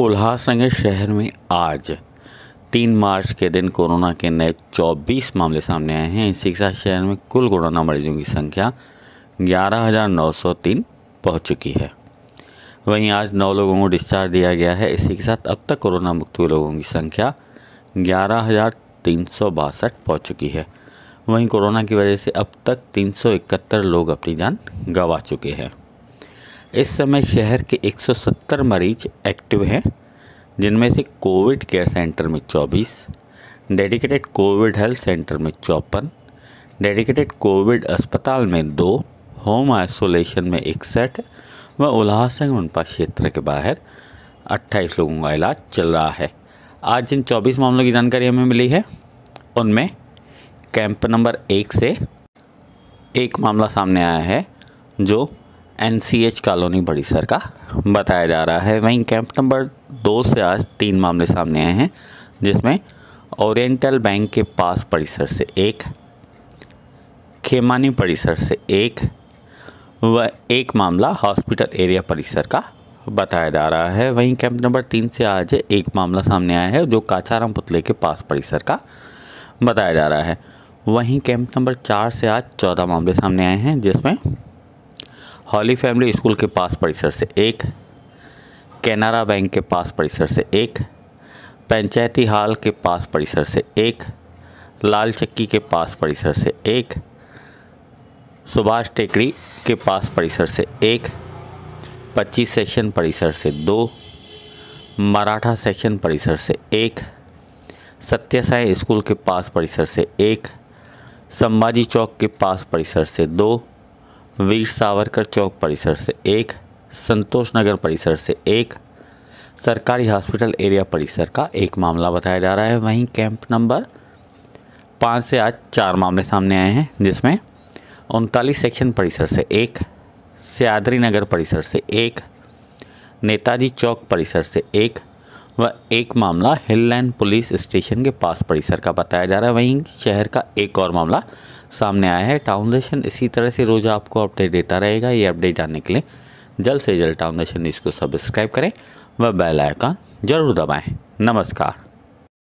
उल्हासनगर शहर में आज तीन मार्च के दिन कोरोना के नए 24 मामले सामने आए हैं इसी के साथ शहर में कुल कोरोना मरीजों की संख्या 11,903 पहुंच चुकी है वहीं आज नौ लोगों को डिस्चार्ज दिया गया है इसी के साथ अब तक कोरोना मुक्त हुए लोगों की संख्या ग्यारह पहुंच चुकी है वहीं कोरोना की वजह से अब तक तीन लोग अपनी जान गंवा चुके हैं इस समय शहर के 170 मरीज एक्टिव हैं जिनमें से कोविड केयर सेंटर में 24, डेडिकेटेड कोविड हेल्थ सेंटर में चौपन डेडिकेटेड कोविड अस्पताल में दो होम आइसोलेशन में इकसठ व उल्लास उनपा क्षेत्र के बाहर 28 लोगों का इलाज चल रहा है आज जिन 24 मामलों की जानकारी हमें मिली है उनमें कैंप नंबर एक से एक मामला सामने आया है जो एन कॉलोनी बड़ी सर का बताया जा रहा है वहीं कैंप नंबर दो से आज तीन मामले सामने आए हैं जिसमें ओरिएंटल बैंक के पास परिसर से एक खेमानी परिसर से एक व एक मामला हॉस्पिटल एरिया परिसर का बताया जा रहा है वहीं कैंप नंबर तीन से आज एक मामला सामने आया है जो काचाराम पुतले के पास परिसर का बताया जा रहा है वहीं कैंप नंबर चार से आज चौदह मामले सामने आए हैं जिसमें हॉली फैमिली स्कूल के पास परिसर से एक कैनरा बैंक के पास परिसर से एक पंचायती हाल के पास परिसर से एक लाल चक्की के पास परिसर से एक सुभाष टेकड़ी के पास परिसर से एक पच्चीस सेक्शन परिसर से दो मराठा सेक्शन परिसर से एक सत्य साई स्कूल के पास परिसर से एक संभाजी चौक के पास परिसर से दो वीर सावरकर चौक परिसर से एक संतोष नगर परिसर से एक सरकारी हॉस्पिटल एरिया परिसर का एक मामला बताया जा रहा है वहीं कैंप नंबर पाँच से आज चार मामले सामने आए हैं जिसमें उनतालीस सेक्शन परिसर से एक सियादरी नगर परिसर से एक नेताजी चौक परिसर से एक व एक मामला हिल लैंड पुलिस स्टेशन के पास परिसर का बताया जा रहा है वहीं शहर का एक और मामला सामने आया है टाउन इसी तरह से रोज़ आपको अपडेट देता रहेगा ये अपडेट जानने के लिए जल्द से जल्द टाउन सेशन न्यूज़ को सब्सक्राइब करें व बेल आइकन जरूर दबाएं नमस्कार